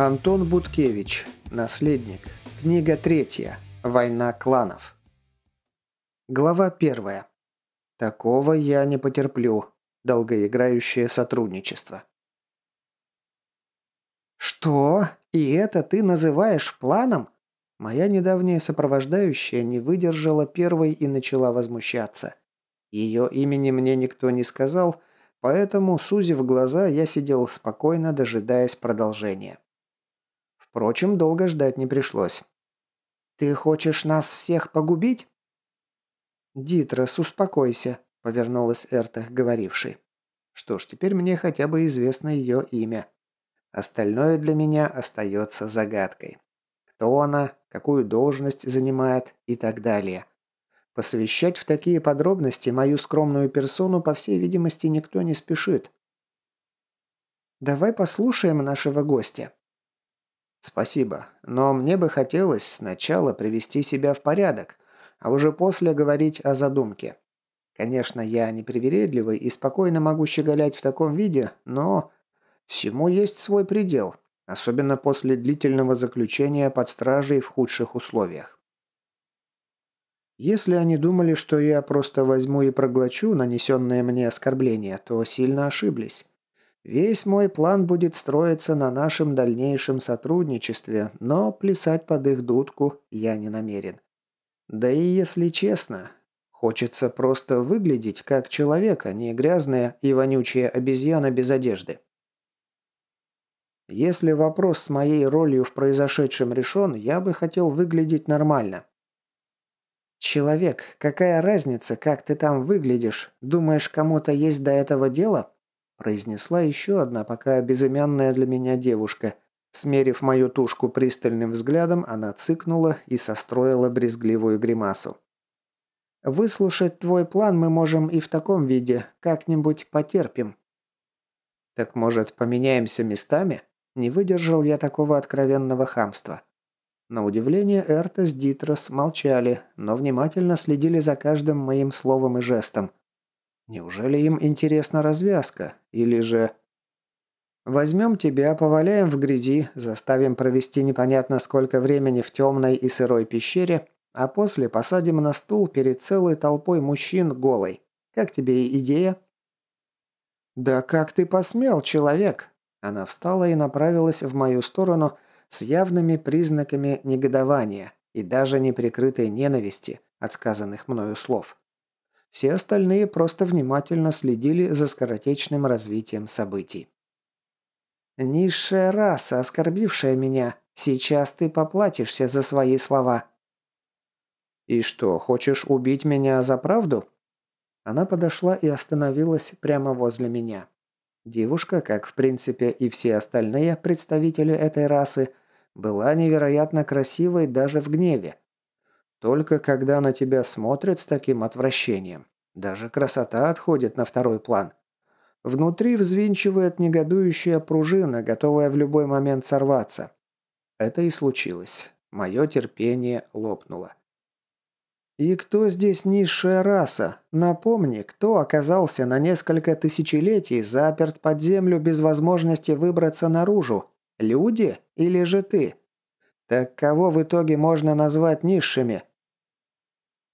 Антон Буткевич. Наследник. Книга третья. Война кланов. Глава первая. Такого я не потерплю. Долгоиграющее сотрудничество. «Что? И это ты называешь планом?» Моя недавняя сопровождающая не выдержала первой и начала возмущаться. Ее имени мне никто не сказал, поэтому, сузив глаза, я сидел спокойно, дожидаясь продолжения. Впрочем, долго ждать не пришлось. «Ты хочешь нас всех погубить?» «Дитрос, успокойся», — повернулась Эрта, говоривший. «Что ж, теперь мне хотя бы известно ее имя. Остальное для меня остается загадкой. Кто она, какую должность занимает и так далее. Посвящать в такие подробности мою скромную персону, по всей видимости, никто не спешит». «Давай послушаем нашего гостя», «Спасибо, но мне бы хотелось сначала привести себя в порядок, а уже после говорить о задумке. Конечно, я не привередливый и спокойно могу щеголять в таком виде, но всему есть свой предел, особенно после длительного заключения под стражей в худших условиях. Если они думали, что я просто возьму и проглочу нанесенные мне оскорбления, то сильно ошиблись. Весь мой план будет строиться на нашем дальнейшем сотрудничестве, но плясать под их дудку я не намерен. Да и если честно, хочется просто выглядеть как человек, а не грязная и вонючая обезьяна без одежды. Если вопрос с моей ролью в произошедшем решен, я бы хотел выглядеть нормально. «Человек, какая разница, как ты там выглядишь? Думаешь, кому-то есть до этого дело?» произнесла еще одна пока безымянная для меня девушка. Смерив мою тушку пристальным взглядом, она цыкнула и состроила брезгливую гримасу. «Выслушать твой план мы можем и в таком виде, как-нибудь потерпим». «Так, может, поменяемся местами?» Не выдержал я такого откровенного хамства. На удивление Эрта с Дитрос молчали, но внимательно следили за каждым моим словом и жестом. Неужели им интересна развязка? Или же... Возьмем тебя, поваляем в грязи, заставим провести непонятно сколько времени в темной и сырой пещере, а после посадим на стул перед целой толпой мужчин голой. Как тебе идея? «Да как ты посмел, человек?» Она встала и направилась в мою сторону с явными признаками негодования и даже неприкрытой ненависти от сказанных мною слов. Все остальные просто внимательно следили за скоротечным развитием событий. «Низшая раса, оскорбившая меня, сейчас ты поплатишься за свои слова». «И что, хочешь убить меня за правду?» Она подошла и остановилась прямо возле меня. Девушка, как в принципе и все остальные представители этой расы, была невероятно красивой даже в гневе. Только когда на тебя смотрят с таким отвращением, даже красота отходит на второй план. Внутри взвинчивает негодующая пружина, готовая в любой момент сорваться. Это и случилось. Мое терпение лопнуло. И кто здесь низшая раса? Напомни, кто оказался на несколько тысячелетий заперт под землю без возможности выбраться наружу? Люди или же ты? Так кого в итоге можно назвать низшими?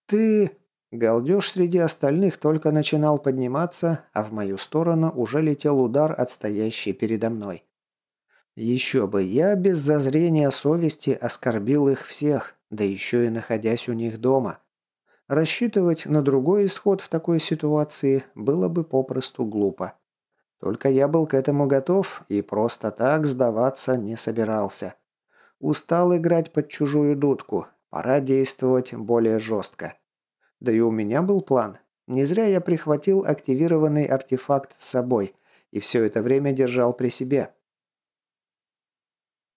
Ты... Галдеж среди остальных только начинал подниматься, а в мою сторону уже летел удар отстоящий передо мной. Еще бы, я без зазрения совести оскорбил их всех, да еще и находясь у них дома. Рассчитывать на другой исход в такой ситуации было бы попросту глупо. Только я был к этому готов и просто так сдаваться не собирался. Устал играть под чужую дудку. Пора действовать более жестко. Да и у меня был план. Не зря я прихватил активированный артефакт с собой и все это время держал при себе.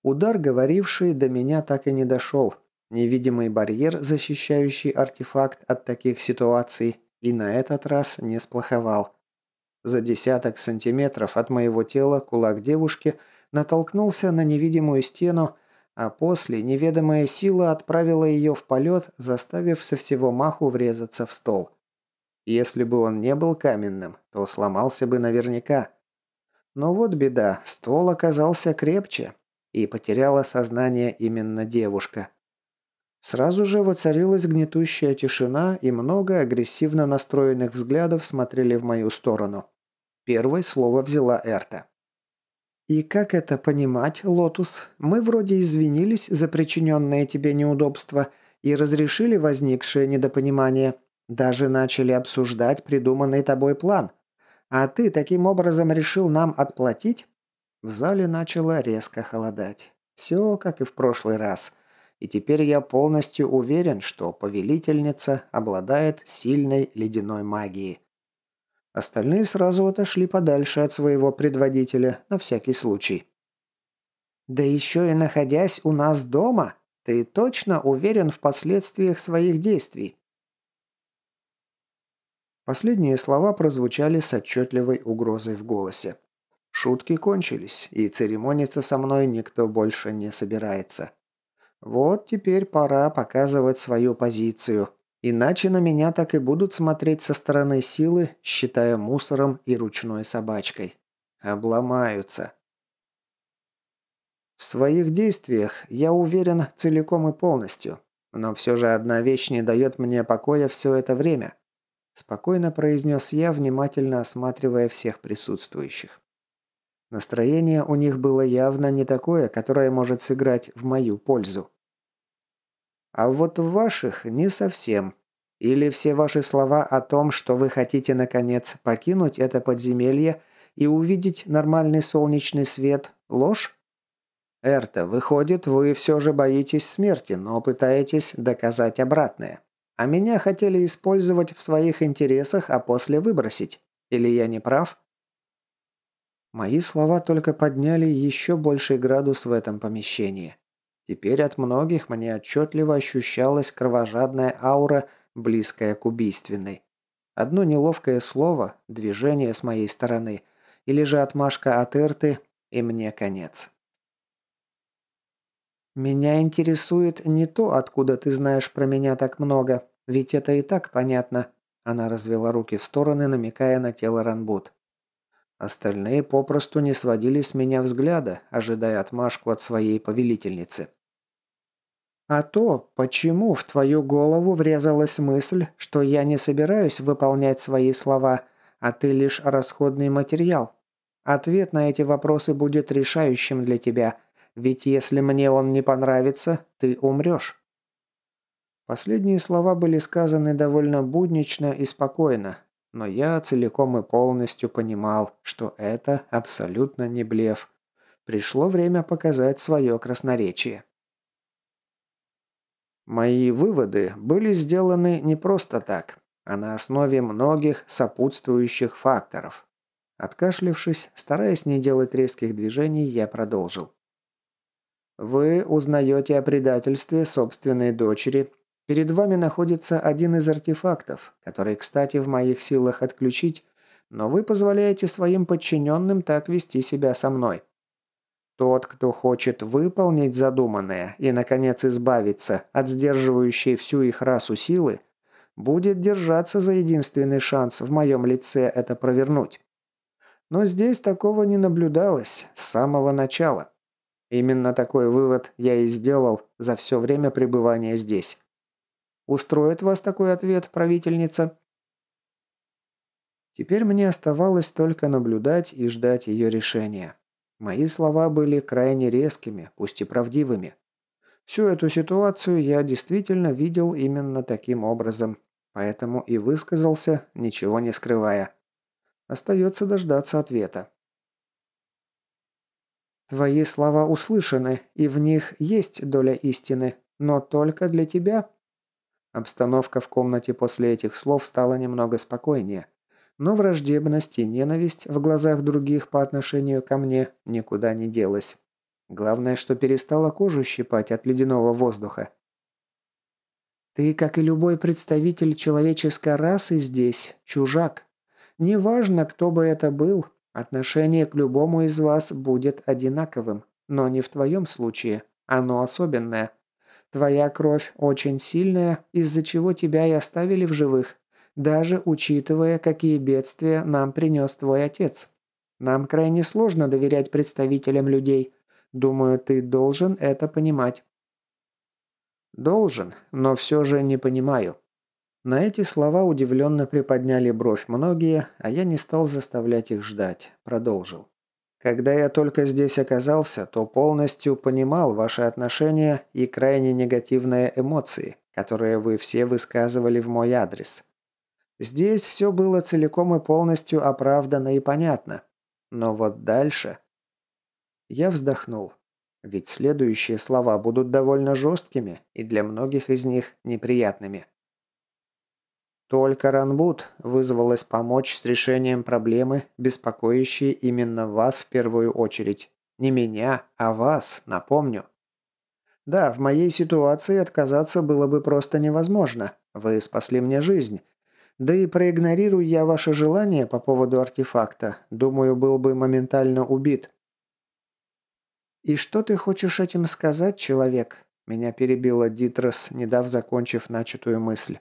Удар, говоривший, до меня так и не дошел. Невидимый барьер, защищающий артефакт от таких ситуаций, и на этот раз не сплоховал. За десяток сантиметров от моего тела кулак девушки натолкнулся на невидимую стену, а после неведомая сила отправила ее в полет, заставив со всего маху врезаться в стол. Если бы он не был каменным, то сломался бы наверняка. Но вот беда, стол оказался крепче, и потеряла сознание именно девушка. Сразу же воцарилась гнетущая тишина, и много агрессивно настроенных взглядов смотрели в мою сторону. Первое слово взяла Эрта. «И как это понимать, Лотус? Мы вроде извинились за причиненное тебе неудобство и разрешили возникшее недопонимание. Даже начали обсуждать придуманный тобой план. А ты таким образом решил нам отплатить?» В зале начало резко холодать. Все, как и в прошлый раз. И теперь я полностью уверен, что повелительница обладает сильной ледяной магией. Остальные сразу отошли подальше от своего предводителя, на всякий случай. «Да еще и находясь у нас дома, ты точно уверен в последствиях своих действий?» Последние слова прозвучали с отчетливой угрозой в голосе. Шутки кончились, и церемониться со мной никто больше не собирается. Вот теперь пора показывать свою позицию – Иначе на меня так и будут смотреть со стороны силы, считая мусором и ручной собачкой. Обломаются. В своих действиях я уверен целиком и полностью. Но все же одна вещь не дает мне покоя все это время. Спокойно произнес я, внимательно осматривая всех присутствующих. Настроение у них было явно не такое, которое может сыграть в мою пользу. А вот в ваших не совсем. Или все ваши слова о том, что вы хотите, наконец, покинуть это подземелье и увидеть нормальный солнечный свет – ложь? Эрта, выходит, вы все же боитесь смерти, но пытаетесь доказать обратное. А меня хотели использовать в своих интересах, а после выбросить. Или я не прав? Мои слова только подняли еще больший градус в этом помещении. Теперь от многих мне отчетливо ощущалась кровожадная аура – близкая к убийственной. Одно неловкое слово, движение с моей стороны, или же отмашка от Эрты, и мне конец. «Меня интересует не то, откуда ты знаешь про меня так много, ведь это и так понятно», она развела руки в стороны, намекая на тело Ранбут. Остальные попросту не сводили с меня взгляда, ожидая отмашку от своей повелительницы. А то, почему в твою голову врезалась мысль, что я не собираюсь выполнять свои слова, а ты лишь расходный материал? Ответ на эти вопросы будет решающим для тебя, ведь если мне он не понравится, ты умрешь. Последние слова были сказаны довольно буднично и спокойно, но я целиком и полностью понимал, что это абсолютно не блеф. Пришло время показать свое красноречие. Мои выводы были сделаны не просто так, а на основе многих сопутствующих факторов. Откашлившись, стараясь не делать резких движений, я продолжил. Вы узнаете о предательстве собственной дочери. Перед вами находится один из артефактов, который, кстати, в моих силах отключить, но вы позволяете своим подчиненным так вести себя со мной. Тот, кто хочет выполнить задуманное и, наконец, избавиться от сдерживающей всю их расу силы, будет держаться за единственный шанс в моем лице это провернуть. Но здесь такого не наблюдалось с самого начала. Именно такой вывод я и сделал за все время пребывания здесь. Устроит вас такой ответ, правительница? Теперь мне оставалось только наблюдать и ждать ее решения. Мои слова были крайне резкими, пусть и правдивыми. Всю эту ситуацию я действительно видел именно таким образом, поэтому и высказался, ничего не скрывая. Остается дождаться ответа. Твои слова услышаны, и в них есть доля истины, но только для тебя. Обстановка в комнате после этих слов стала немного спокойнее но враждебность и ненависть в глазах других по отношению ко мне никуда не делась. Главное, что перестала кожу щипать от ледяного воздуха. Ты, как и любой представитель человеческой расы здесь, чужак. Неважно, кто бы это был, отношение к любому из вас будет одинаковым, но не в твоем случае, оно особенное. Твоя кровь очень сильная, из-за чего тебя и оставили в живых, даже учитывая, какие бедствия нам принес твой отец. Нам крайне сложно доверять представителям людей. Думаю, ты должен это понимать». «Должен, но все же не понимаю». На эти слова удивленно приподняли бровь многие, а я не стал заставлять их ждать. Продолжил. «Когда я только здесь оказался, то полностью понимал ваши отношения и крайне негативные эмоции, которые вы все высказывали в мой адрес. Здесь все было целиком и полностью оправдано и понятно. Но вот дальше... Я вздохнул. Ведь следующие слова будут довольно жесткими и для многих из них неприятными. Только Ранбуд вызвалась помочь с решением проблемы, беспокоящей именно вас в первую очередь. Не меня, а вас, напомню. Да, в моей ситуации отказаться было бы просто невозможно. Вы спасли мне жизнь, да и проигнорируй я ваше желание по поводу артефакта, думаю, был бы моментально убит». «И что ты хочешь этим сказать, человек?» Меня перебила Дитрос, не дав закончив начатую мысль.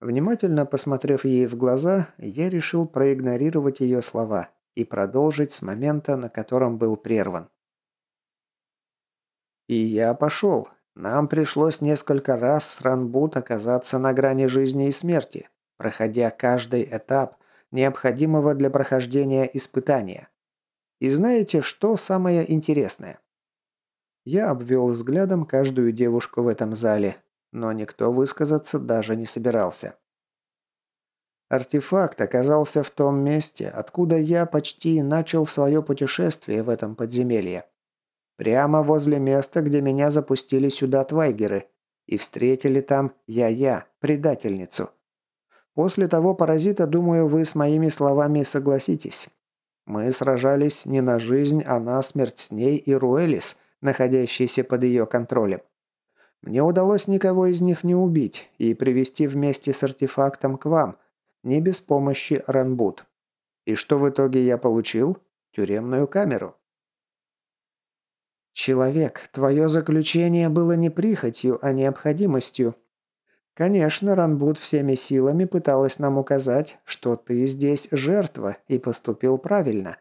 Внимательно посмотрев ей в глаза, я решил проигнорировать ее слова и продолжить с момента, на котором был прерван. «И я пошел. Нам пришлось несколько раз с Ранбут оказаться на грани жизни и смерти проходя каждый этап необходимого для прохождения испытания. И знаете, что самое интересное? Я обвел взглядом каждую девушку в этом зале, но никто высказаться даже не собирался. Артефакт оказался в том месте, откуда я почти начал свое путешествие в этом подземелье. Прямо возле места, где меня запустили сюда твайгеры. И встретили там я-я, предательницу. После того паразита, думаю, вы с моими словами согласитесь. Мы сражались не на жизнь, а на смерть с ней и Руэлис, находящейся под ее контролем. Мне удалось никого из них не убить и привести вместе с артефактом к вам, не без помощи Ранбут. И что в итоге я получил? Тюремную камеру. «Человек, твое заключение было не прихотью, а необходимостью», Конечно, Ранбуд всеми силами пыталась нам указать, что ты здесь жертва и поступил правильно.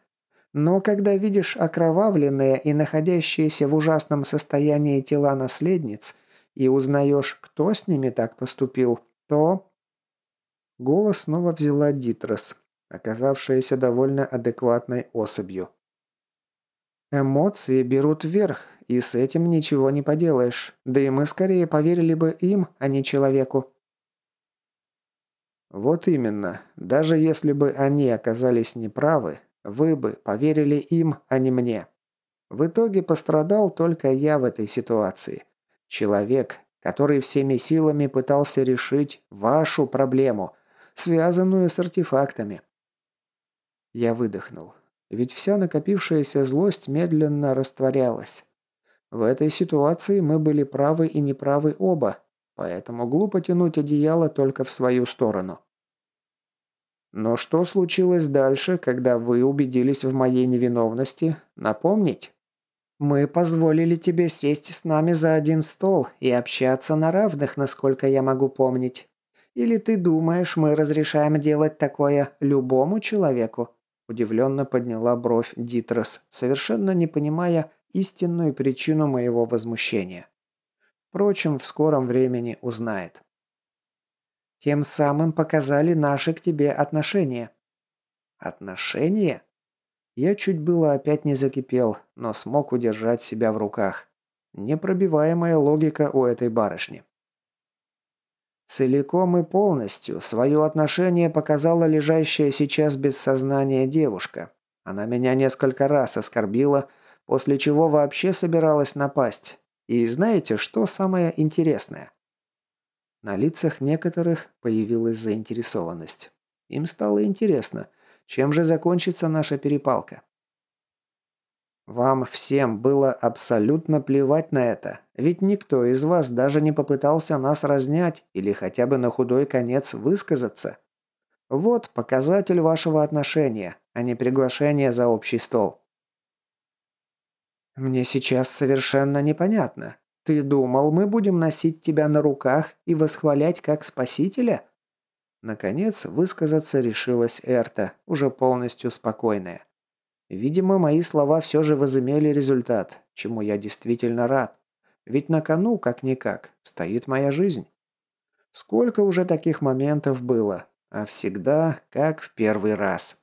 Но когда видишь окровавленные и находящиеся в ужасном состоянии тела наследниц и узнаешь, кто с ними так поступил, то...» Голос снова взяла Дитрос, оказавшаяся довольно адекватной особью. «Эмоции берут верх, и с этим ничего не поделаешь. Да и мы скорее поверили бы им, а не человеку. Вот именно. Даже если бы они оказались неправы, вы бы поверили им, а не мне. В итоге пострадал только я в этой ситуации. Человек, который всеми силами пытался решить вашу проблему, связанную с артефактами. Я выдохнул. Ведь вся накопившаяся злость медленно растворялась. В этой ситуации мы были правы и неправы оба, поэтому глупо тянуть одеяло только в свою сторону. Но что случилось дальше, когда вы убедились в моей невиновности? Напомнить? Мы позволили тебе сесть с нами за один стол и общаться на равных, насколько я могу помнить. Или ты думаешь, мы разрешаем делать такое любому человеку? Удивленно подняла бровь Дитрос, совершенно не понимая, истинную причину моего возмущения. Впрочем, в скором времени узнает. Тем самым показали наши к тебе отношения. Отношения? Я чуть было опять не закипел, но смог удержать себя в руках. Непробиваемая логика у этой барышни. Целиком и полностью свое отношение показала лежащая сейчас без сознания девушка. Она меня несколько раз оскорбила, после чего вообще собиралась напасть. И знаете, что самое интересное? На лицах некоторых появилась заинтересованность. Им стало интересно, чем же закончится наша перепалка. Вам всем было абсолютно плевать на это, ведь никто из вас даже не попытался нас разнять или хотя бы на худой конец высказаться. Вот показатель вашего отношения, а не приглашение за общий стол. «Мне сейчас совершенно непонятно. Ты думал, мы будем носить тебя на руках и восхвалять как спасителя?» Наконец, высказаться решилась Эрта, уже полностью спокойная. Видимо, мои слова все же возымели результат, чему я действительно рад. Ведь на кону, как-никак, стоит моя жизнь. Сколько уже таких моментов было, а всегда как в первый раз.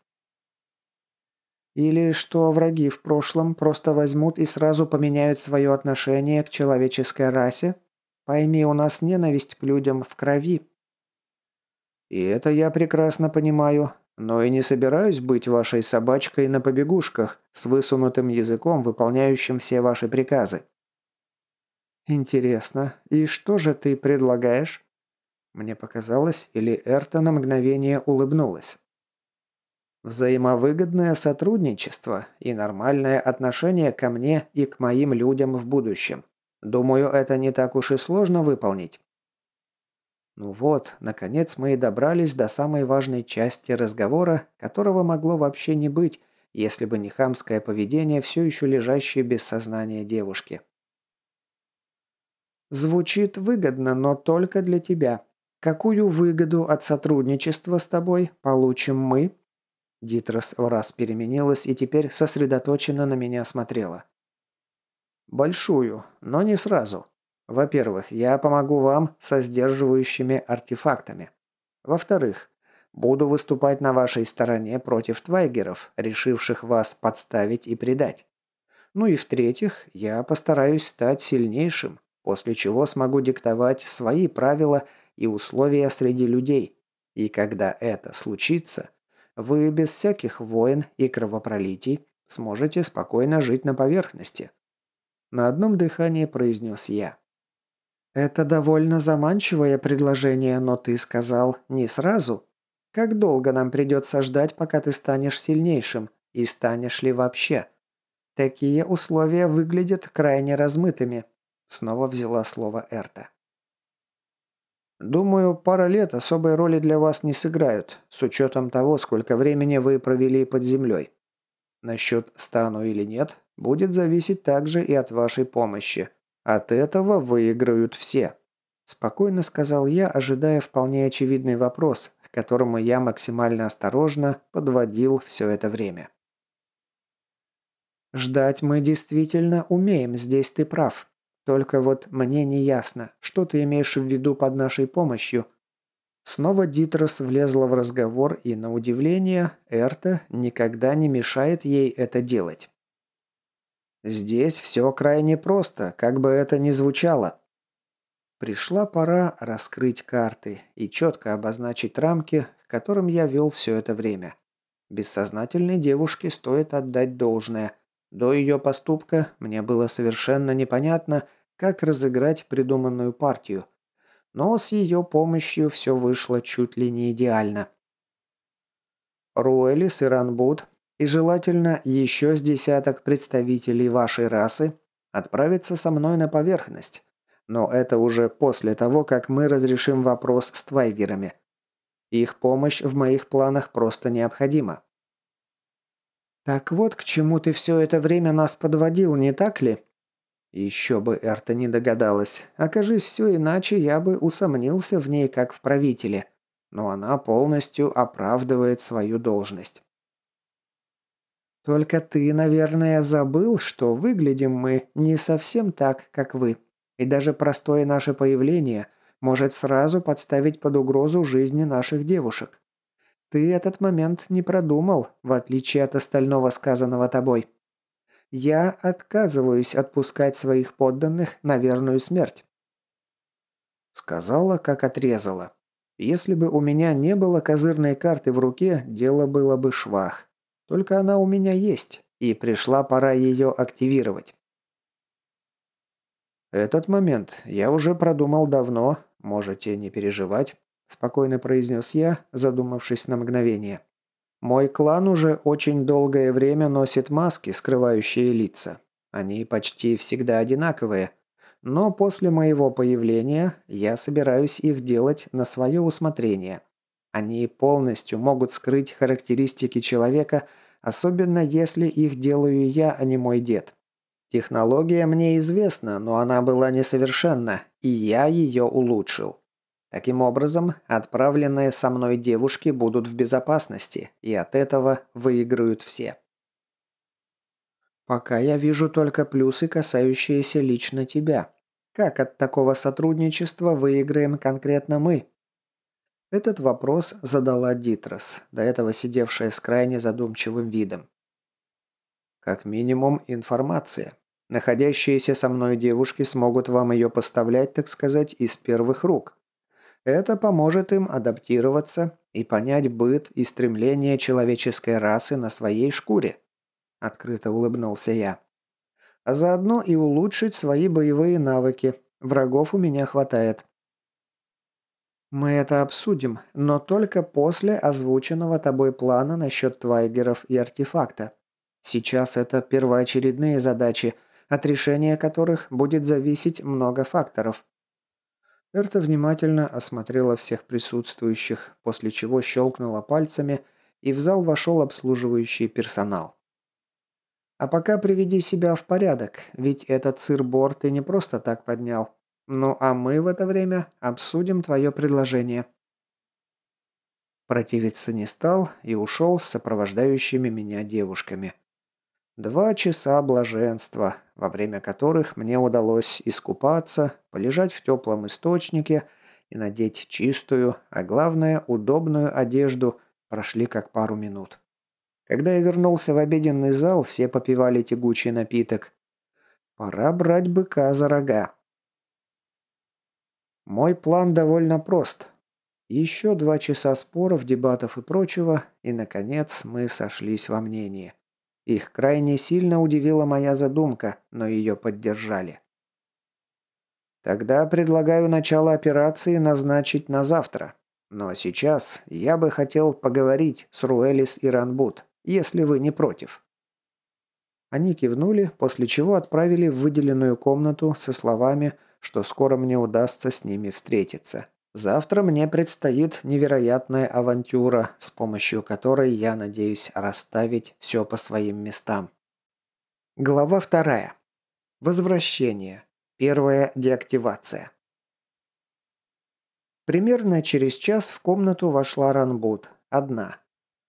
Или что враги в прошлом просто возьмут и сразу поменяют свое отношение к человеческой расе? Пойми, у нас ненависть к людям в крови. И это я прекрасно понимаю, но и не собираюсь быть вашей собачкой на побегушках с высунутым языком, выполняющим все ваши приказы. Интересно, и что же ты предлагаешь? Мне показалось, или Эрта на мгновение улыбнулась взаимовыгодное сотрудничество и нормальное отношение ко мне и к моим людям в будущем. Думаю, это не так уж и сложно выполнить. Ну вот, наконец мы и добрались до самой важной части разговора, которого могло вообще не быть, если бы не хамское поведение все еще лежащей без сознания девушки. «Звучит выгодно, но только для тебя. Какую выгоду от сотрудничества с тобой получим мы?» Дитрос в раз переменилась и теперь сосредоточенно на меня смотрела. «Большую, но не сразу. Во-первых, я помогу вам со сдерживающими артефактами. Во-вторых, буду выступать на вашей стороне против твайгеров, решивших вас подставить и предать. Ну и в-третьих, я постараюсь стать сильнейшим, после чего смогу диктовать свои правила и условия среди людей. И когда это случится, вы без всяких войн и кровопролитий сможете спокойно жить на поверхности. На одном дыхании произнес я. Это довольно заманчивое предложение, но ты сказал не сразу. Как долго нам придется ждать, пока ты станешь сильнейшим, и станешь ли вообще? Такие условия выглядят крайне размытыми. Снова взяла слово Эрта. Думаю, пара лет особой роли для вас не сыграют, с учетом того, сколько времени вы провели под землей. Насчет стану или нет, будет зависеть также и от вашей помощи. От этого выиграют все. Спокойно сказал я, ожидая вполне очевидный вопрос, к которому я максимально осторожно подводил все это время. Ждать мы действительно умеем, здесь ты прав. Только вот мне не ясно, что ты имеешь в виду под нашей помощью?» Снова Дитрос влезла в разговор, и, на удивление, Эрта никогда не мешает ей это делать. «Здесь все крайне просто, как бы это ни звучало». Пришла пора раскрыть карты и четко обозначить рамки, к которым я вел все это время. Бессознательной девушке стоит отдать должное. До ее поступка мне было совершенно непонятно – как разыграть придуманную партию. Но с ее помощью все вышло чуть ли не идеально. Руэлис и Ранбуд, и желательно еще с десяток представителей вашей расы, отправятся со мной на поверхность. Но это уже после того, как мы разрешим вопрос с Твайгерами. Их помощь в моих планах просто необходима. «Так вот, к чему ты все это время нас подводил, не так ли?» Еще бы Эрта не догадалась. Окажись все иначе, я бы усомнился в ней как в правителе. Но она полностью оправдывает свою должность. Только ты, наверное, забыл, что выглядим мы не совсем так, как вы. И даже простое наше появление может сразу подставить под угрозу жизни наших девушек. Ты этот момент не продумал, в отличие от остального сказанного тобой. Я отказываюсь отпускать своих подданных на верную смерть. Сказала, как отрезала. Если бы у меня не было козырной карты в руке, дело было бы швах. Только она у меня есть, и пришла пора ее активировать. «Этот момент я уже продумал давно, можете не переживать», – спокойно произнес я, задумавшись на мгновение. Мой клан уже очень долгое время носит маски, скрывающие лица. Они почти всегда одинаковые. Но после моего появления я собираюсь их делать на свое усмотрение. Они полностью могут скрыть характеристики человека, особенно если их делаю я, а не мой дед. Технология мне известна, но она была несовершенна, и я ее улучшил. Таким образом, отправленные со мной девушки будут в безопасности, и от этого выиграют все. Пока я вижу только плюсы, касающиеся лично тебя. Как от такого сотрудничества выиграем конкретно мы? Этот вопрос задала Дитрос, до этого сидевшая с крайне задумчивым видом. Как минимум информация. Находящиеся со мной девушки смогут вам ее поставлять, так сказать, из первых рук. Это поможет им адаптироваться и понять быт и стремление человеческой расы на своей шкуре. Открыто улыбнулся я. А заодно и улучшить свои боевые навыки. Врагов у меня хватает. Мы это обсудим, но только после озвученного тобой плана насчет твайгеров и артефакта. Сейчас это первоочередные задачи, от решения которых будет зависеть много факторов. Эрта внимательно осмотрела всех присутствующих, после чего щелкнула пальцами, и в зал вошел обслуживающий персонал. «А пока приведи себя в порядок, ведь этот сыр-бор ты не просто так поднял. Ну а мы в это время обсудим твое предложение». Противиться не стал и ушел с сопровождающими меня девушками. Два часа блаженства, во время которых мне удалось искупаться, полежать в теплом источнике и надеть чистую, а главное, удобную одежду, прошли как пару минут. Когда я вернулся в обеденный зал, все попивали тягучий напиток. Пора брать быка за рога. Мой план довольно прост. Еще два часа споров, дебатов и прочего, и, наконец, мы сошлись во мнении. Их крайне сильно удивила моя задумка, но ее поддержали. Тогда предлагаю начало операции назначить на завтра. Но сейчас я бы хотел поговорить с Руэлис и Ранбут, если вы не против». Они кивнули, после чего отправили в выделенную комнату со словами, что скоро мне удастся с ними встретиться. Завтра мне предстоит невероятная авантюра, с помощью которой я надеюсь расставить все по своим местам. Глава вторая. Возвращение. Первая деактивация. Примерно через час в комнату вошла Ранбут. Одна.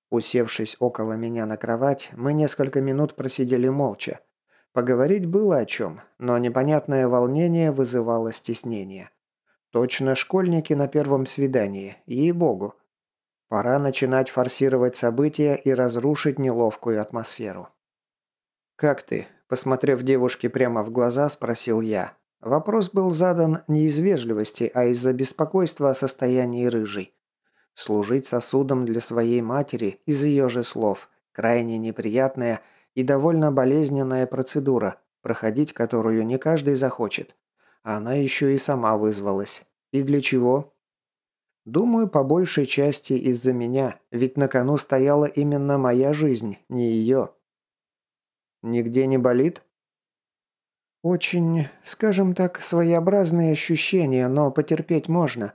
Усевшись около меня на кровать, мы несколько минут просидели молча. Поговорить было о чем, но непонятное волнение вызывало стеснение. Точно школьники на первом свидании, ей-богу. Пора начинать форсировать события и разрушить неловкую атмосферу. «Как ты?» – посмотрев девушке прямо в глаза, спросил я. Вопрос был задан не из вежливости, а из-за беспокойства о состоянии рыжей. Служить сосудом для своей матери, из ее же слов, крайне неприятная и довольно болезненная процедура, проходить которую не каждый захочет. А она еще и сама вызвалась. И для чего? Думаю, по большей части из-за меня, ведь на кону стояла именно моя жизнь, не ее. Нигде не болит? Очень, скажем так, своеобразные ощущения, но потерпеть можно.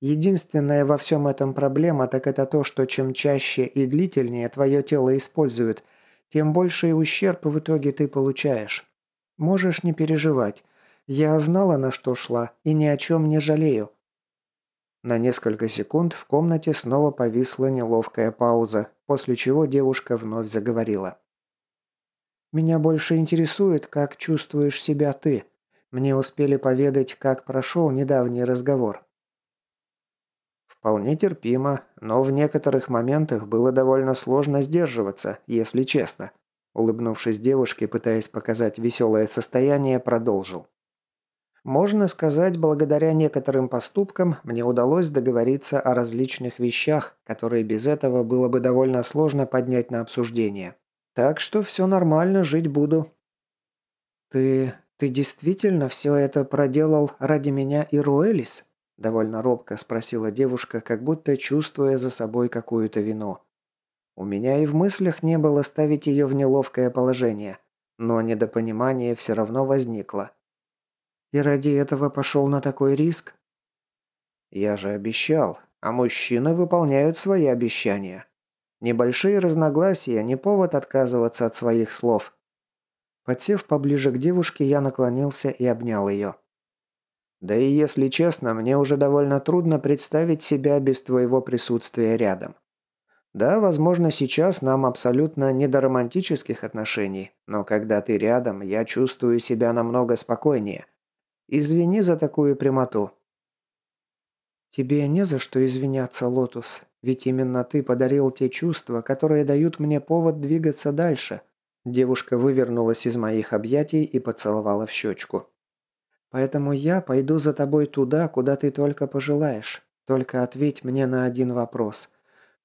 Единственная во всем этом проблема, так это то, что чем чаще и длительнее твое тело используют, тем больший ущерб в итоге ты получаешь. Можешь не переживать. Я знала, на что шла, и ни о чем не жалею». На несколько секунд в комнате снова повисла неловкая пауза, после чего девушка вновь заговорила. «Меня больше интересует, как чувствуешь себя ты. Мне успели поведать, как прошел недавний разговор». Вполне терпимо, но в некоторых моментах было довольно сложно сдерживаться, если честно. Улыбнувшись девушке, пытаясь показать веселое состояние, продолжил. Можно сказать, благодаря некоторым поступкам мне удалось договориться о различных вещах, которые без этого было бы довольно сложно поднять на обсуждение. Так что все нормально, жить буду. «Ты... ты действительно все это проделал ради меня и Руэлис?» – довольно робко спросила девушка, как будто чувствуя за собой какую-то вину. У меня и в мыслях не было ставить ее в неловкое положение, но недопонимание все равно возникло – и ради этого пошел на такой риск? Я же обещал, а мужчины выполняют свои обещания. Небольшие разногласия – не повод отказываться от своих слов. Подсев поближе к девушке, я наклонился и обнял ее. «Да и если честно, мне уже довольно трудно представить себя без твоего присутствия рядом. Да, возможно, сейчас нам абсолютно не до романтических отношений, но когда ты рядом, я чувствую себя намного спокойнее. Извини за такую прямоту». «Тебе не за что извиняться, Лотус, ведь именно ты подарил те чувства, которые дают мне повод двигаться дальше». Девушка вывернулась из моих объятий и поцеловала в щечку. «Поэтому я пойду за тобой туда, куда ты только пожелаешь. Только ответь мне на один вопрос.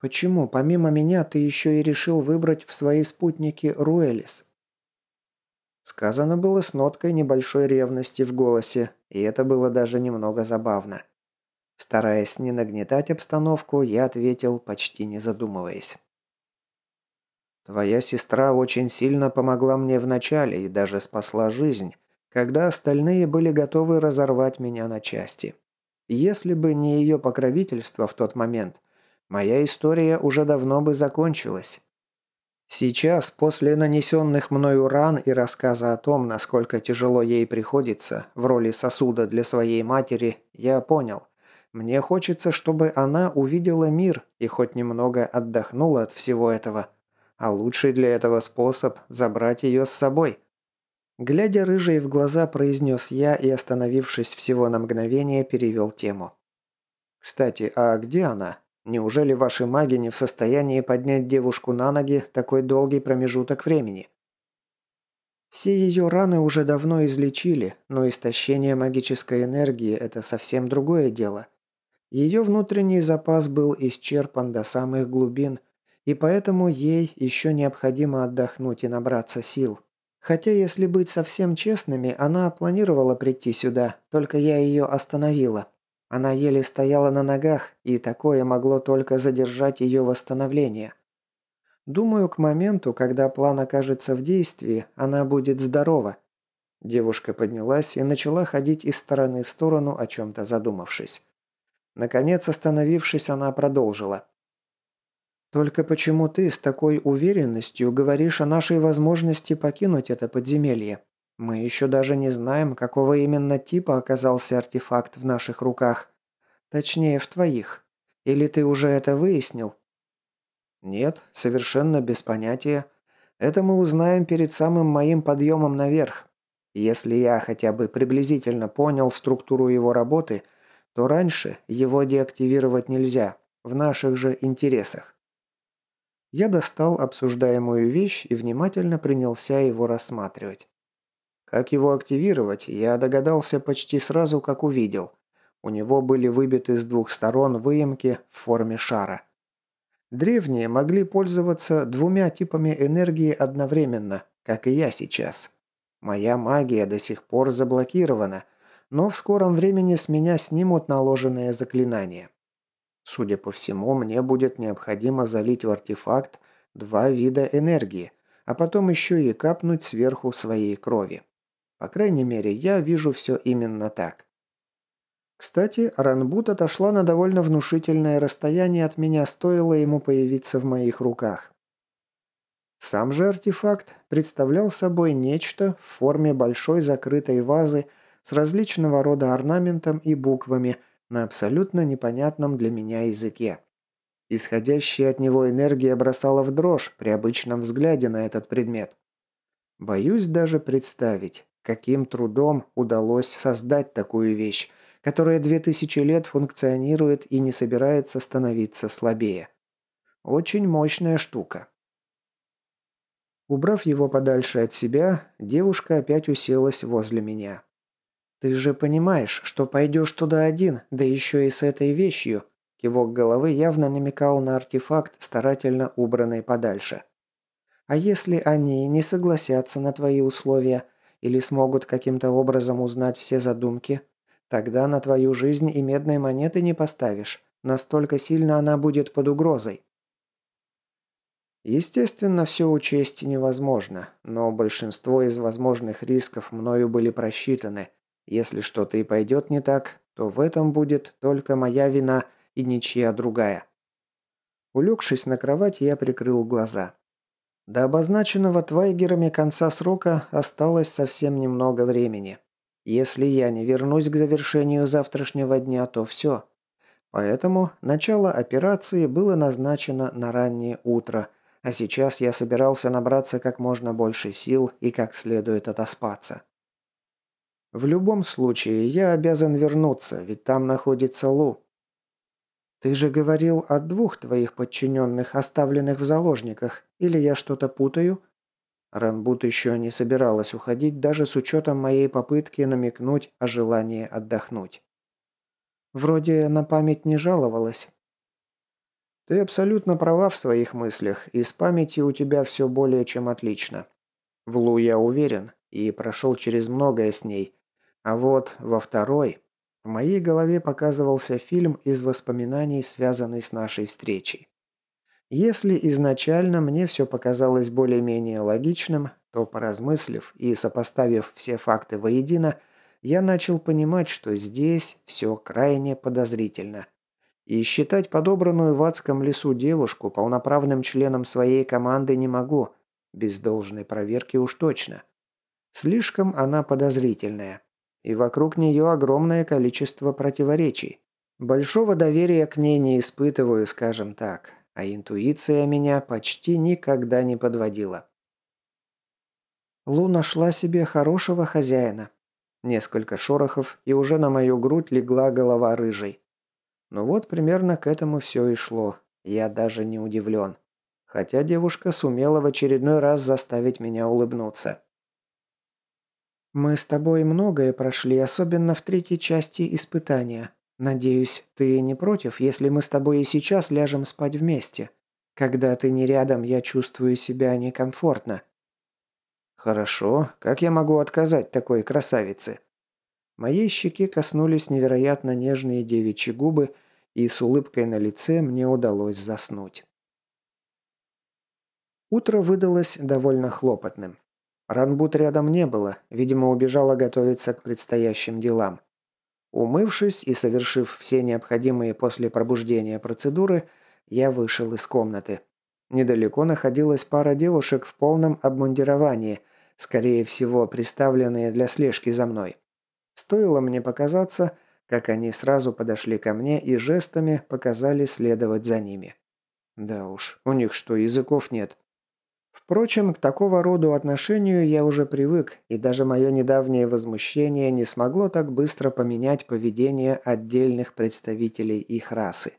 Почему помимо меня ты еще и решил выбрать в свои спутники Руэлис?» Сказано было с ноткой небольшой ревности в голосе, и это было даже немного забавно. Стараясь не нагнетать обстановку, я ответил, почти не задумываясь. «Твоя сестра очень сильно помогла мне в начале и даже спасла жизнь, когда остальные были готовы разорвать меня на части. Если бы не ее покровительство в тот момент, моя история уже давно бы закончилась. Сейчас, после нанесенных мною ран и рассказа о том, насколько тяжело ей приходится в роли сосуда для своей матери, я понял. Мне хочется, чтобы она увидела мир и хоть немного отдохнула от всего этого. А лучший для этого способ – забрать ее с собой. Глядя рыжей в глаза, произнес я и, остановившись всего на мгновение, перевел тему. «Кстати, а где она? Неужели ваши маги не в состоянии поднять девушку на ноги такой долгий промежуток времени? Все ее раны уже давно излечили, но истощение магической энергии – это совсем другое дело. Ее внутренний запас был исчерпан до самых глубин, и поэтому ей еще необходимо отдохнуть и набраться сил. Хотя, если быть совсем честными, она планировала прийти сюда, только я ее остановила. Она еле стояла на ногах, и такое могло только задержать ее восстановление. Думаю, к моменту, когда план окажется в действии, она будет здорова. Девушка поднялась и начала ходить из стороны в сторону, о чем-то задумавшись. Наконец, остановившись, она продолжила. «Только почему ты с такой уверенностью говоришь о нашей возможности покинуть это подземелье?» Мы еще даже не знаем, какого именно типа оказался артефакт в наших руках. Точнее, в твоих. Или ты уже это выяснил?» «Нет, совершенно без понятия. Это мы узнаем перед самым моим подъемом наверх. Если я хотя бы приблизительно понял структуру его работы, то раньше его деактивировать нельзя, в наших же интересах. Я достал обсуждаемую вещь и внимательно принялся его рассматривать. Как его активировать, я догадался почти сразу, как увидел. У него были выбиты с двух сторон выемки в форме шара. Древние могли пользоваться двумя типами энергии одновременно, как и я сейчас. Моя магия до сих пор заблокирована, но в скором времени с меня снимут наложенное заклинание. Судя по всему, мне будет необходимо залить в артефакт два вида энергии, а потом еще и капнуть сверху своей крови. По крайней мере, я вижу все именно так. Кстати, Ранбут отошла на довольно внушительное расстояние от меня, стоило ему появиться в моих руках. Сам же артефакт представлял собой нечто в форме большой закрытой вазы с различного рода орнаментом и буквами на абсолютно непонятном для меня языке. Исходящая от него энергия бросала в дрожь при обычном взгляде на этот предмет. Боюсь даже представить, Каким трудом удалось создать такую вещь, которая две тысячи лет функционирует и не собирается становиться слабее. Очень мощная штука. Убрав его подальше от себя, девушка опять уселась возле меня. «Ты же понимаешь, что пойдешь туда один, да еще и с этой вещью», Кивок головы явно намекал на артефакт, старательно убранный подальше. «А если они не согласятся на твои условия, или смогут каким-то образом узнать все задумки, тогда на твою жизнь и медной монеты не поставишь. Настолько сильно она будет под угрозой. Естественно, все учесть невозможно, но большинство из возможных рисков мною были просчитаны. Если что-то и пойдет не так, то в этом будет только моя вина и ничья другая. Улегшись на кровать, я прикрыл глаза. До обозначенного Твайгерами конца срока осталось совсем немного времени. Если я не вернусь к завершению завтрашнего дня, то все. Поэтому начало операции было назначено на раннее утро, а сейчас я собирался набраться как можно больше сил и как следует отоспаться. В любом случае, я обязан вернуться, ведь там находится Лу. «Ты же говорил о двух твоих подчиненных, оставленных в заложниках, или я что-то путаю?» Ранбут еще не собиралась уходить, даже с учетом моей попытки намекнуть о желании отдохнуть. Вроде на память не жаловалась. «Ты абсолютно права в своих мыслях, и с памятью у тебя все более чем отлично. В Лу я уверен, и прошел через многое с ней. А вот во второй...» В моей голове показывался фильм из воспоминаний, связанный с нашей встречей. Если изначально мне все показалось более-менее логичным, то, поразмыслив и сопоставив все факты воедино, я начал понимать, что здесь все крайне подозрительно. И считать подобранную в адском лесу девушку полноправным членом своей команды не могу, без должной проверки уж точно. Слишком она подозрительная и вокруг нее огромное количество противоречий. Большого доверия к ней не испытываю, скажем так, а интуиция меня почти никогда не подводила. Лу нашла себе хорошего хозяина. Несколько шорохов, и уже на мою грудь легла голова рыжей. Ну вот примерно к этому все и шло. Я даже не удивлен. Хотя девушка сумела в очередной раз заставить меня улыбнуться. «Мы с тобой многое прошли, особенно в третьей части испытания. Надеюсь, ты не против, если мы с тобой и сейчас ляжем спать вместе. Когда ты не рядом, я чувствую себя некомфортно». «Хорошо. Как я могу отказать такой красавице?» Моей щеки коснулись невероятно нежные девичьи губы, и с улыбкой на лице мне удалось заснуть. Утро выдалось довольно хлопотным. Ранбут рядом не было, видимо, убежала готовиться к предстоящим делам. Умывшись и совершив все необходимые после пробуждения процедуры, я вышел из комнаты. Недалеко находилась пара девушек в полном обмундировании, скорее всего, приставленные для слежки за мной. Стоило мне показаться, как они сразу подошли ко мне и жестами показали следовать за ними. Да уж, у них что, языков нет. Впрочем, к такого роду отношению я уже привык, и даже мое недавнее возмущение не смогло так быстро поменять поведение отдельных представителей их расы.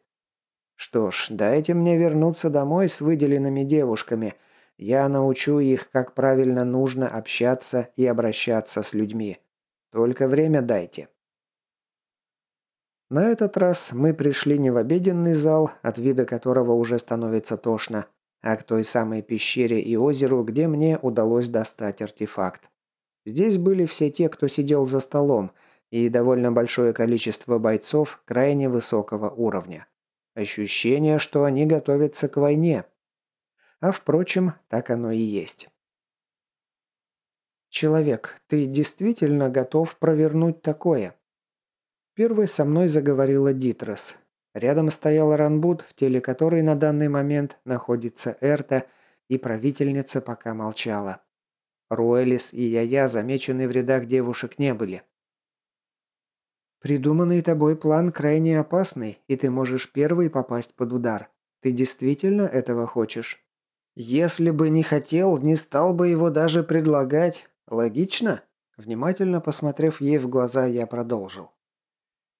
Что ж, дайте мне вернуться домой с выделенными девушками. Я научу их, как правильно нужно общаться и обращаться с людьми. Только время дайте. На этот раз мы пришли не в обеденный зал, от вида которого уже становится тошно, а к той самой пещере и озеру, где мне удалось достать артефакт. Здесь были все те, кто сидел за столом, и довольно большое количество бойцов крайне высокого уровня. Ощущение, что они готовятся к войне. А впрочем, так оно и есть. «Человек, ты действительно готов провернуть такое?» Первой со мной заговорила Дитрос. Рядом стоял Ранбуд, в теле которой на данный момент находится Эрта, и правительница пока молчала. Руэлис и Яя замечены в рядах девушек не были. «Придуманный тобой план крайне опасный, и ты можешь первый попасть под удар. Ты действительно этого хочешь?» «Если бы не хотел, не стал бы его даже предлагать. Логично?» Внимательно посмотрев ей в глаза, я продолжил.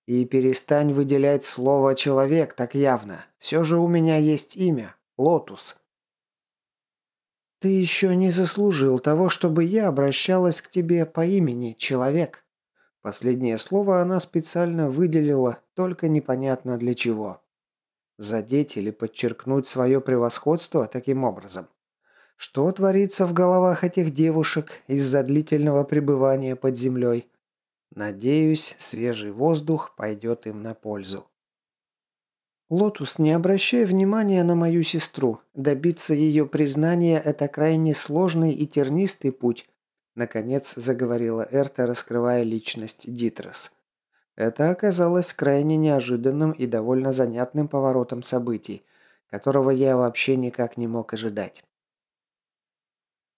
И перестань выделять слово «человек» так явно. Все же у меня есть имя. Лотус. Ты еще не заслужил того, чтобы я обращалась к тебе по имени «человек». Последнее слово она специально выделила, только непонятно для чего. Задеть или подчеркнуть свое превосходство таким образом. Что творится в головах этих девушек из-за длительного пребывания под землей? Надеюсь, свежий воздух пойдет им на пользу. «Лотус, не обращай внимания на мою сестру. Добиться ее признания – это крайне сложный и тернистый путь», – наконец заговорила Эрта, раскрывая личность Дитрос. Это оказалось крайне неожиданным и довольно занятным поворотом событий, которого я вообще никак не мог ожидать.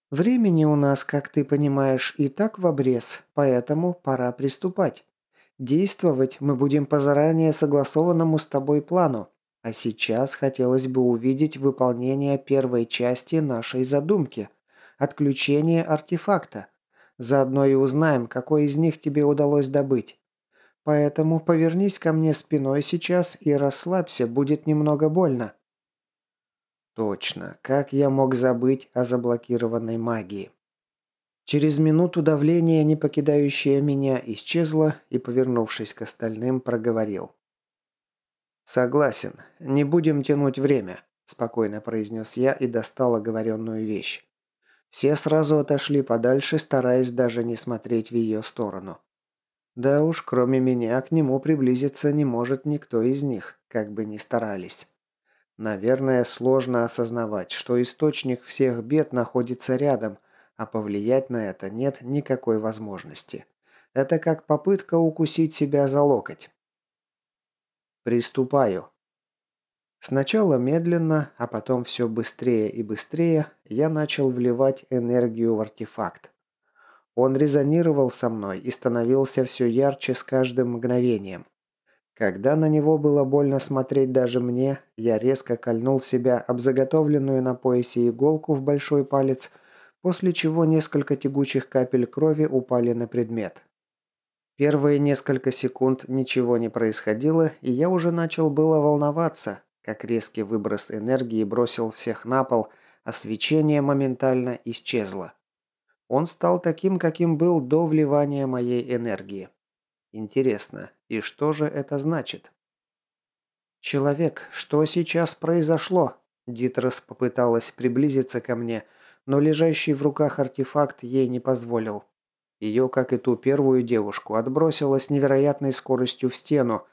Времени у нас, как ты понимаешь, и так в обрез, поэтому пора приступать. Действовать мы будем по заранее согласованному с тобой плану, а сейчас хотелось бы увидеть выполнение первой части нашей задумки – отключение артефакта. Заодно и узнаем, какой из них тебе удалось добыть. Поэтому повернись ко мне спиной сейчас и расслабься, будет немного больно. Точно, как я мог забыть о заблокированной магии? Через минуту давление, не покидающее меня, исчезло и, повернувшись к остальным, проговорил. «Согласен. Не будем тянуть время», – спокойно произнес я и достал оговоренную вещь. Все сразу отошли подальше, стараясь даже не смотреть в ее сторону. Да уж, кроме меня, к нему приблизиться не может никто из них, как бы ни старались. Наверное, сложно осознавать, что источник всех бед находится рядом, а повлиять на это нет никакой возможности. Это как попытка укусить себя за локоть. Приступаю. Сначала медленно, а потом все быстрее и быстрее я начал вливать энергию в артефакт. Он резонировал со мной и становился все ярче с каждым мгновением. Когда на него было больно смотреть даже мне, я резко кольнул себя об заготовленную на поясе иголку в большой палец, после чего несколько тягучих капель крови упали на предмет. Первые несколько секунд ничего не происходило, и я уже начал было волноваться, как резкий выброс энергии бросил всех на пол, а свечение моментально исчезло. Он стал таким, каким был до вливания моей энергии. Интересно, и что же это значит? «Человек, что сейчас произошло?» Дитрос попыталась приблизиться ко мне, но лежащий в руках артефакт ей не позволил. Ее, как и ту первую девушку, отбросило с невероятной скоростью в стену,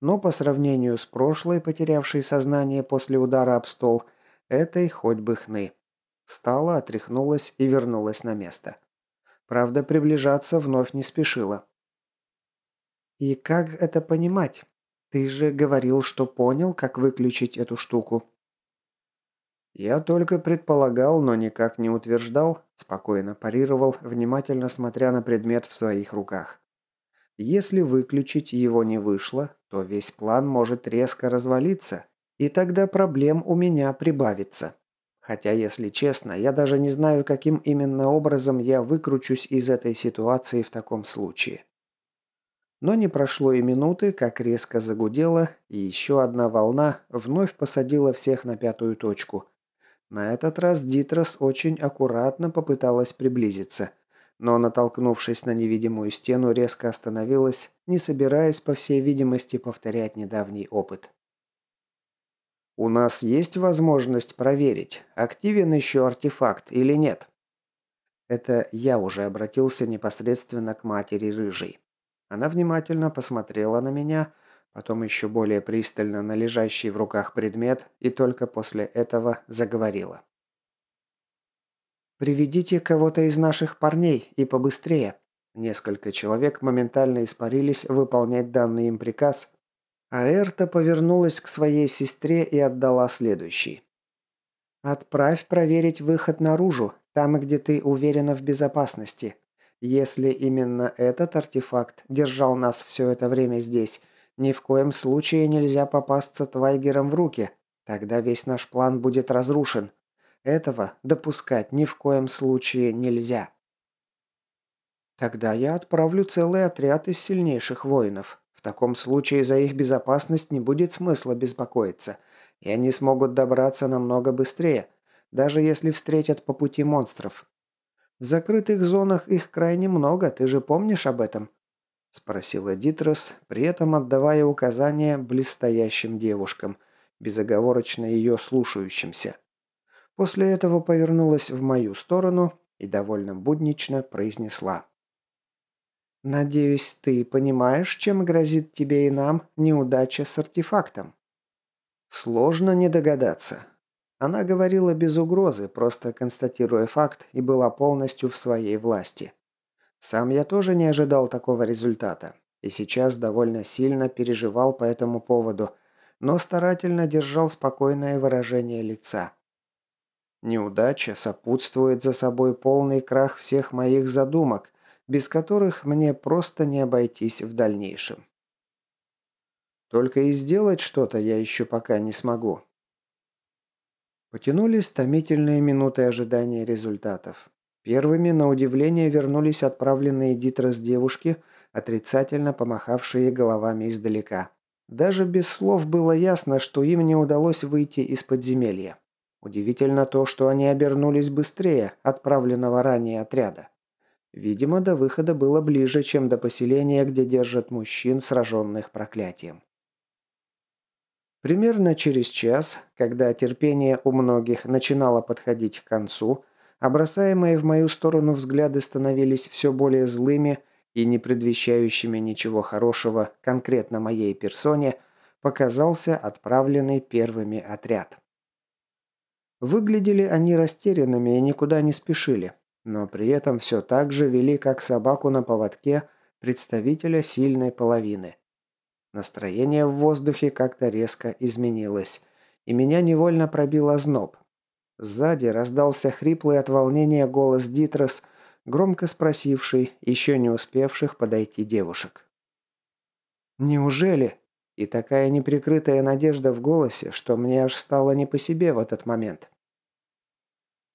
но по сравнению с прошлой, потерявшей сознание после удара об стол, этой хоть бы хны. Встала, отряхнулась и вернулась на место. Правда, приближаться вновь не спешила. И как это понимать? Ты же говорил, что понял, как выключить эту штуку. Я только предполагал, но никак не утверждал, спокойно парировал, внимательно смотря на предмет в своих руках. Если выключить его не вышло, то весь план может резко развалиться, и тогда проблем у меня прибавится. Хотя, если честно, я даже не знаю, каким именно образом я выкручусь из этой ситуации в таком случае. Но не прошло и минуты, как резко загудело, и еще одна волна вновь посадила всех на пятую точку. На этот раз Дитрос очень аккуратно попыталась приблизиться, но, натолкнувшись на невидимую стену, резко остановилась, не собираясь, по всей видимости, повторять недавний опыт. «У нас есть возможность проверить, активен еще артефакт или нет?» Это я уже обратился непосредственно к матери Рыжей. Она внимательно посмотрела на меня, потом еще более пристально на лежащий в руках предмет и только после этого заговорила. «Приведите кого-то из наших парней и побыстрее». Несколько человек моментально испарились выполнять данный им приказ, а Эрта повернулась к своей сестре и отдала следующий. «Отправь проверить выход наружу, там, где ты уверена в безопасности. Если именно этот артефакт держал нас все это время здесь, ни в коем случае нельзя попасться Твайгером в руки. Тогда весь наш план будет разрушен. Этого допускать ни в коем случае нельзя. Тогда я отправлю целый отряд из сильнейших воинов. В таком случае за их безопасность не будет смысла беспокоиться, и они смогут добраться намного быстрее, даже если встретят по пути монстров. В закрытых зонах их крайне много, ты же помнишь об этом?» – спросила Дитрос, при этом отдавая указания близстоящим девушкам, безоговорочно ее слушающимся. После этого повернулась в мою сторону и довольно буднично произнесла. «Надеюсь, ты понимаешь, чем грозит тебе и нам неудача с артефактом?» «Сложно не догадаться. Она говорила без угрозы, просто констатируя факт, и была полностью в своей власти. Сам я тоже не ожидал такого результата, и сейчас довольно сильно переживал по этому поводу, но старательно держал спокойное выражение лица. Неудача сопутствует за собой полный крах всех моих задумок, без которых мне просто не обойтись в дальнейшем. Только и сделать что-то я еще пока не смогу, Потянулись томительные минуты ожидания результатов. Первыми, на удивление, вернулись отправленные Дитрос девушки, отрицательно помахавшие головами издалека. Даже без слов было ясно, что им не удалось выйти из подземелья. Удивительно то, что они обернулись быстрее отправленного ранее отряда. Видимо, до выхода было ближе, чем до поселения, где держат мужчин, сраженных проклятием. Примерно через час, когда терпение у многих начинало подходить к концу, а бросаемые в мою сторону взгляды становились все более злыми и не предвещающими ничего хорошего конкретно моей персоне, показался отправленный первыми отряд. Выглядели они растерянными и никуда не спешили, но при этом все так же вели как собаку на поводке представителя сильной половины – Настроение в воздухе как-то резко изменилось, и меня невольно пробил озноб. Сзади раздался хриплый от волнения голос Дитрос, громко спросивший, еще не успевших подойти девушек. «Неужели?» И такая неприкрытая надежда в голосе, что мне аж стало не по себе в этот момент.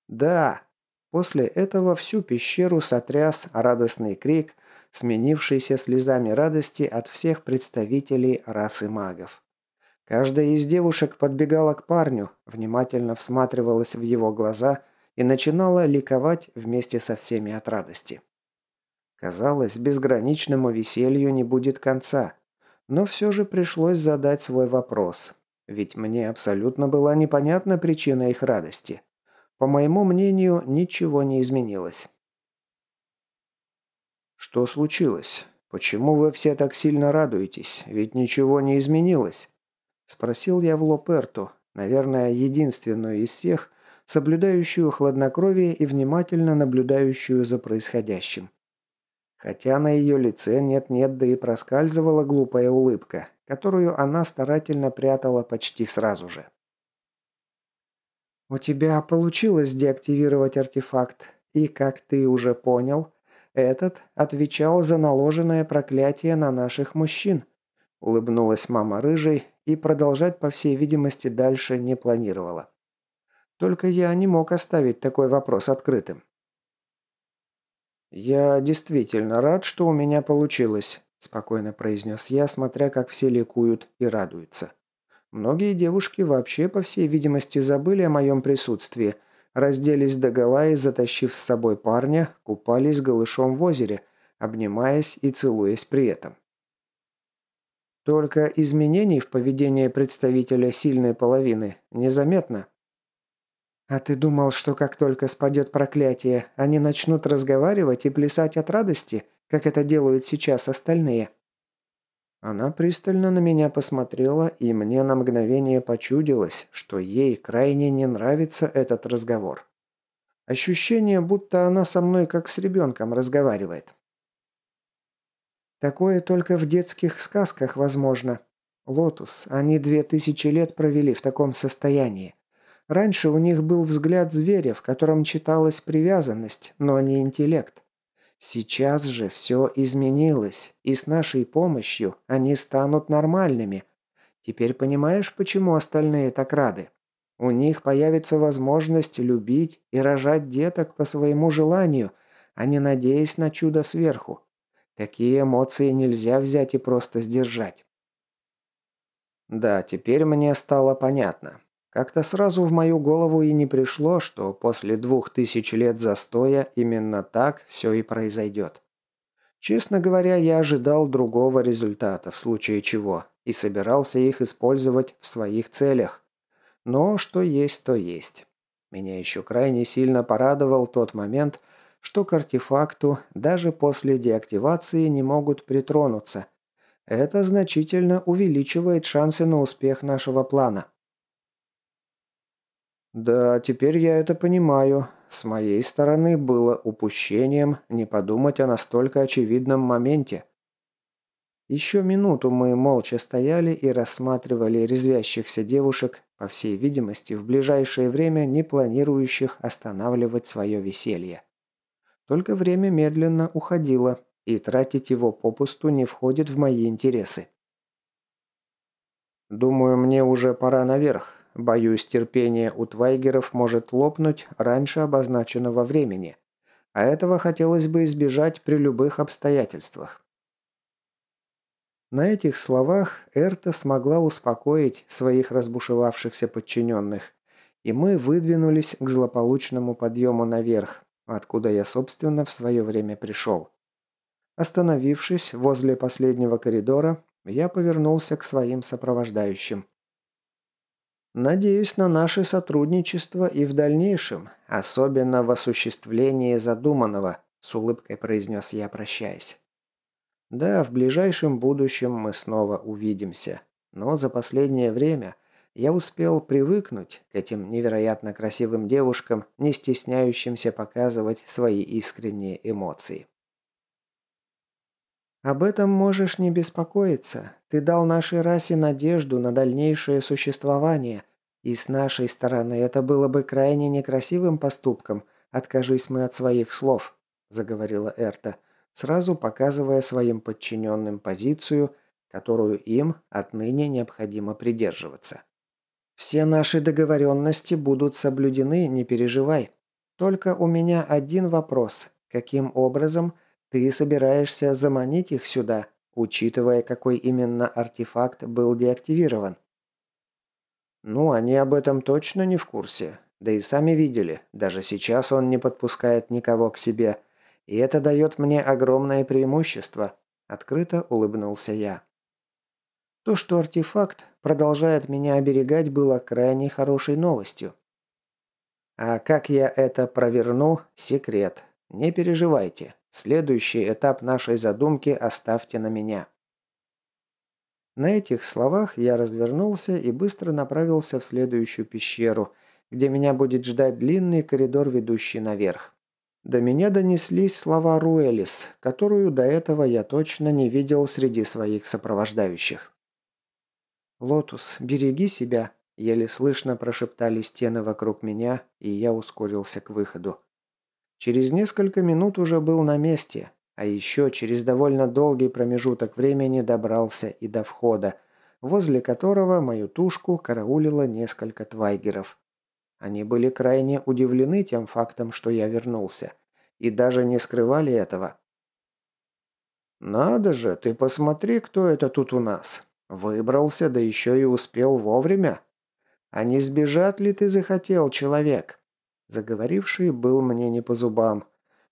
«Да!» После этого всю пещеру сотряс радостный крик, сменившийся слезами радости от всех представителей расы магов. Каждая из девушек подбегала к парню, внимательно всматривалась в его глаза и начинала ликовать вместе со всеми от радости. Казалось, безграничному веселью не будет конца, но все же пришлось задать свой вопрос, ведь мне абсолютно была непонятна причина их радости. По моему мнению, ничего не изменилось. «Что случилось? Почему вы все так сильно радуетесь? Ведь ничего не изменилось?» Спросил я в лоб наверное, единственную из всех, соблюдающую хладнокровие и внимательно наблюдающую за происходящим. Хотя на ее лице нет-нет, да и проскальзывала глупая улыбка, которую она старательно прятала почти сразу же. «У тебя получилось деактивировать артефакт, и, как ты уже понял, этот отвечал за наложенное проклятие на наших мужчин. Улыбнулась мама рыжей и продолжать, по всей видимости, дальше не планировала. Только я не мог оставить такой вопрос открытым. «Я действительно рад, что у меня получилось», – спокойно произнес я, смотря как все ликуют и радуются. Многие девушки вообще, по всей видимости, забыли о моем присутствии – разделись догола и, затащив с собой парня, купались голышом в озере, обнимаясь и целуясь при этом. Только изменений в поведении представителя сильной половины незаметно. «А ты думал, что как только спадет проклятие, они начнут разговаривать и плясать от радости, как это делают сейчас остальные?» Она пристально на меня посмотрела, и мне на мгновение почудилось, что ей крайне не нравится этот разговор. Ощущение, будто она со мной как с ребенком разговаривает. Такое только в детских сказках возможно. Лотус, они две тысячи лет провели в таком состоянии. Раньше у них был взгляд зверя, в котором читалась привязанность, но не интеллект. Сейчас же все изменилось, и с нашей помощью они станут нормальными. Теперь понимаешь, почему остальные так рады? У них появится возможность любить и рожать деток по своему желанию, а не надеясь на чудо сверху. Такие эмоции нельзя взять и просто сдержать. Да, теперь мне стало понятно. Как-то сразу в мою голову и не пришло, что после двух тысяч лет застоя именно так все и произойдет. Честно говоря, я ожидал другого результата, в случае чего, и собирался их использовать в своих целях. Но что есть, то есть. Меня еще крайне сильно порадовал тот момент, что к артефакту даже после деактивации не могут притронуться. Это значительно увеличивает шансы на успех нашего плана. «Да, теперь я это понимаю. С моей стороны было упущением не подумать о настолько очевидном моменте». Еще минуту мы молча стояли и рассматривали резвящихся девушек, по всей видимости, в ближайшее время не планирующих останавливать свое веселье. Только время медленно уходило, и тратить его попусту не входит в мои интересы. «Думаю, мне уже пора наверх. Боюсь, терпение у Твайгеров может лопнуть раньше обозначенного времени. А этого хотелось бы избежать при любых обстоятельствах. На этих словах Эрта смогла успокоить своих разбушевавшихся подчиненных, и мы выдвинулись к злополучному подъему наверх, откуда я, собственно, в свое время пришел. Остановившись возле последнего коридора, я повернулся к своим сопровождающим. Надеюсь на наше сотрудничество и в дальнейшем, особенно в осуществлении задуманного», – с улыбкой произнес я, прощаясь. «Да, в ближайшем будущем мы снова увидимся, но за последнее время я успел привыкнуть к этим невероятно красивым девушкам, не стесняющимся показывать свои искренние эмоции». «Об этом можешь не беспокоиться. Ты дал нашей расе надежду на дальнейшее существование, и с нашей стороны это было бы крайне некрасивым поступком, откажись мы от своих слов», – заговорила Эрта, сразу показывая своим подчиненным позицию, которую им отныне необходимо придерживаться. «Все наши договоренности будут соблюдены, не переживай. Только у меня один вопрос. Каким образом ты собираешься заманить их сюда, учитывая, какой именно артефакт был деактивирован?» Ну, они об этом точно не в курсе. Да и сами видели, даже сейчас он не подпускает никого к себе. И это дает мне огромное преимущество. Открыто улыбнулся я. То, что артефакт продолжает меня оберегать, было крайне хорошей новостью. А как я это проверну – секрет. Не переживайте. Следующий этап нашей задумки оставьте на меня. На этих словах я развернулся и быстро направился в следующую пещеру, где меня будет ждать длинный коридор, ведущий наверх. До меня донеслись слова Руэлис, которую до этого я точно не видел среди своих сопровождающих. «Лотус, береги себя!» – еле слышно прошептали стены вокруг меня, и я ускорился к выходу. Через несколько минут уже был на месте, а еще через довольно долгий промежуток времени добрался и до входа, возле которого мою тушку караулило несколько твайгеров. Они были крайне удивлены тем фактом, что я вернулся. И даже не скрывали этого. «Надо же, ты посмотри, кто это тут у нас. Выбрался, да еще и успел вовремя. А не сбежать ли ты захотел, человек?» Заговоривший был мне не по зубам.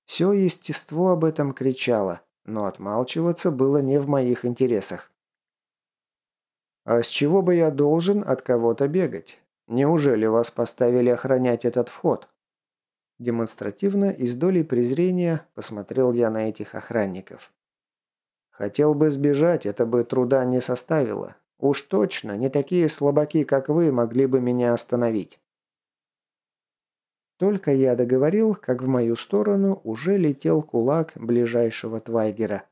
Все естество об этом кричало, но отмалчиваться было не в моих интересах. «А с чего бы я должен от кого-то бегать? Неужели вас поставили охранять этот вход?» Демонстративно из доли презрения посмотрел я на этих охранников. «Хотел бы сбежать, это бы труда не составило. Уж точно, не такие слабаки, как вы, могли бы меня остановить». Только я договорил, как в мою сторону уже летел кулак ближайшего Твайгера.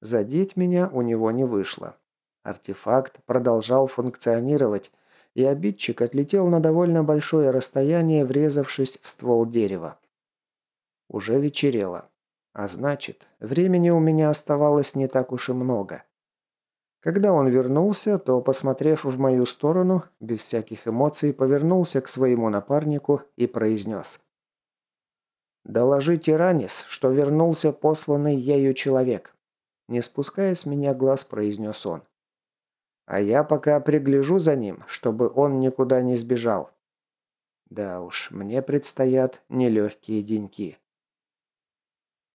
Задеть меня у него не вышло. Артефакт продолжал функционировать, и обидчик отлетел на довольно большое расстояние, врезавшись в ствол дерева. Уже вечерело. А значит, времени у меня оставалось не так уж и много. Когда он вернулся, то, посмотрев в мою сторону, без всяких эмоций повернулся к своему напарнику и произнес. «Доложи Тиранис, что вернулся посланный ею человек», не спуская с меня глаз, произнес он. «А я пока пригляжу за ним, чтобы он никуда не сбежал». Да уж, мне предстоят нелегкие деньки.